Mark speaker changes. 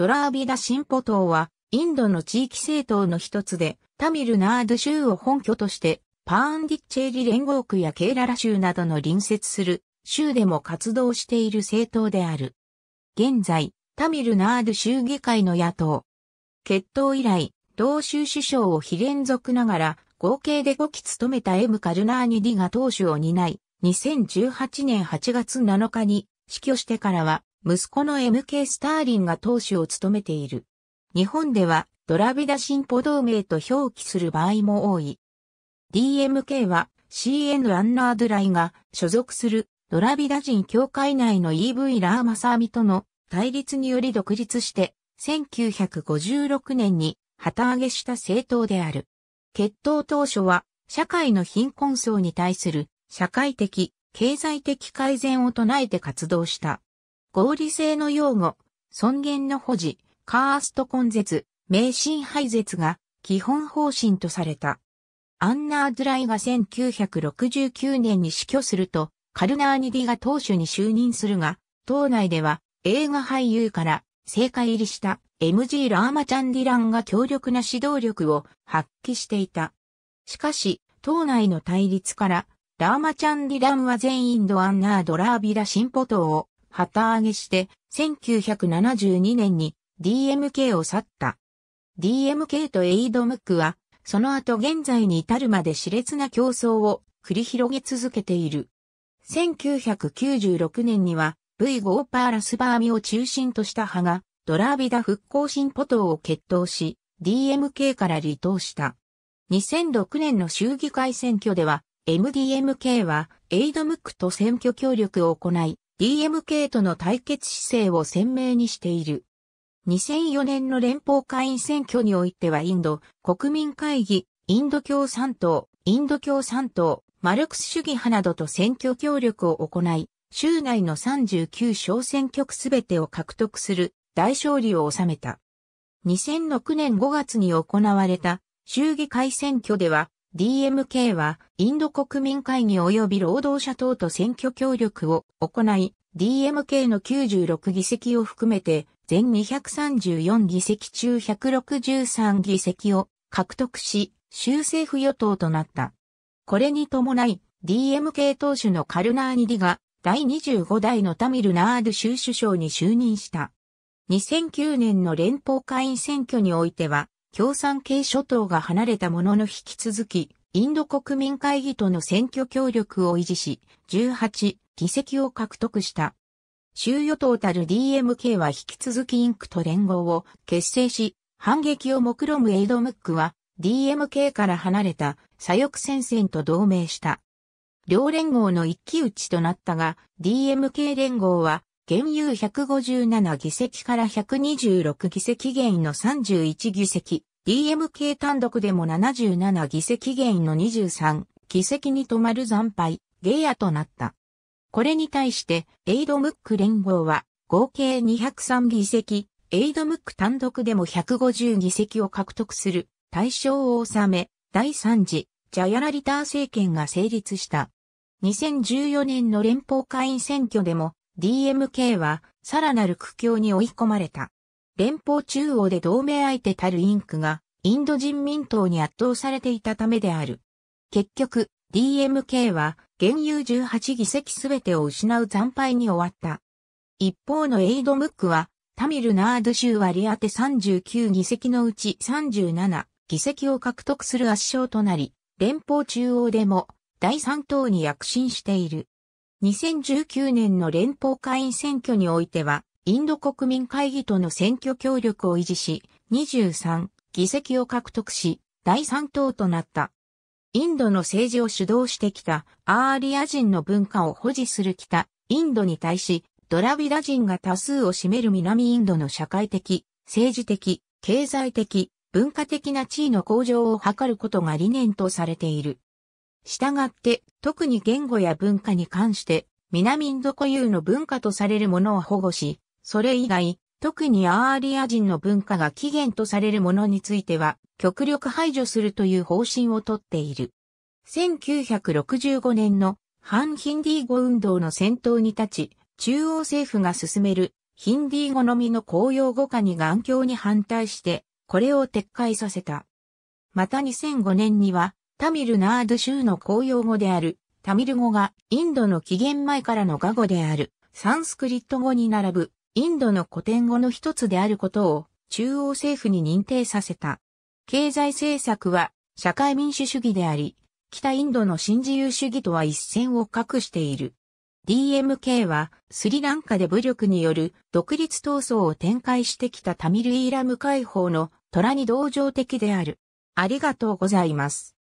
Speaker 1: ドラービダ進歩党は、インドの地域政党の一つで、タミルナード州を本拠として、パーンディッチェリ連合区やケーララ州などの隣接する州でも活動している政党である。現在、タミルナード州議会の野党。決闘以来、同州首相を非連続ながら、合計で5期務めた M カルナーニディが党首を担い、2018年8月7日に死去してからは、息子の MK スターリンが党首を務めている。日本ではドラビダ進歩同盟と表記する場合も多い。DMK は CN アンナードライが所属するドラビダ人協会内の EV ラーマサーミとの対立により独立して1956年に旗揚げした政党である。決闘当初は社会の貧困層に対する社会的、経済的改善を唱えて活動した。合理性の擁護、尊厳の保持、カースト根絶、迷信廃絶が基本方針とされた。アンナー・ズライが1969年に死去すると、カルナーニディが党首に就任するが、党内では映画俳優から政界入りした MG ラーマチャンディランが強力な指導力を発揮していた。しかし、党内の対立から、ラーマチャンディランは全員ドアンナードラービラ進歩党を旗揚げして、1972年に DMK を去った。DMK とエイドムックは、その後現在に至るまで熾烈な競争を繰り広げ続けている。1996年には V5 パーラスバーミを中心とした派がドラービダ復興新ポトを決闘し DMK から離党した。2006年の衆議会選挙では MDMK はエイドムックと選挙協力を行い DMK との対決姿勢を鮮明にしている。2004年の連邦会員選挙においてはインド国民会議、インド共産党、インド共産党、マルクス主義派などと選挙協力を行い、州内の39小選挙区すべてを獲得する大勝利を収めた。2006年5月に行われた衆議会選挙では DMK はインド国民会議及び労働者党と選挙協力を行い、DMK の96議席を含めて全234議席中163議席を獲得し、州政府与党となった。これに伴い、DMK 党首のカルナーニディが第25代のタミルナード州首相に就任した。2009年の連邦会員選挙においては、共産系諸島が離れたものの引き続き、インド国民会議との選挙協力を維持し、18議席を獲得した。州与党たる DMK は引き続きインクと連合を結成し、反撃を目論むエイドムックは DMK から離れた左翼戦線と同盟した。両連合の一騎打ちとなったが、DMK 連合は現有157議席から126議席減の31議席、DMK 単独でも77議席減の23議席に止まる惨敗、ゲイアとなった。これに対して、エイドムック連合は合計203議席、エイドムック単独でも150議席を獲得する対象を収め、第3次ジャヤラリター政権が成立した。2014年の連邦会員選挙でも DMK はさらなる苦境に追い込まれた。連邦中央で同盟相手たるインクがインド人民党に圧倒されていたためである。結局、DMK は現有18議席すべてを失う惨敗に終わった。一方のエイド・ムックは、タミルナード州割り当て39議席のうち37議席を獲得する圧勝となり、連邦中央でも第3党に躍進している。2019年の連邦会員選挙においては、インド国民会議との選挙協力を維持し、23議席を獲得し、第3党となった。インドの政治を主導してきたアーリア人の文化を保持する北、インドに対し、ドラビダ人が多数を占める南インドの社会的、政治的、経済的、文化的な地位の向上を図ることが理念とされている。したがって、特に言語や文化に関して、南インド固有の文化とされるものを保護し、それ以外、特にアーリア人の文化が起源とされるものについては、極力排除するという方針をとっている。1965年の反ヒンディー語運動の先頭に立ち、中央政府が進めるヒンディー語のみの公用語化に眼鏡に反対して、これを撤回させた。また2005年には、タミルナード州の公用語である、タミル語がインドの起源前からの画語である、サンスクリット語に並ぶ、インドの古典語の一つであることを、中央政府に認定させた。経済政策は、社会民主主義であり、北インドの新自由主義とは一線を画している。DMK はスリランカで武力による独立闘争を展開してきたタミルイーラム解放の虎に同情的である。ありがとうございます。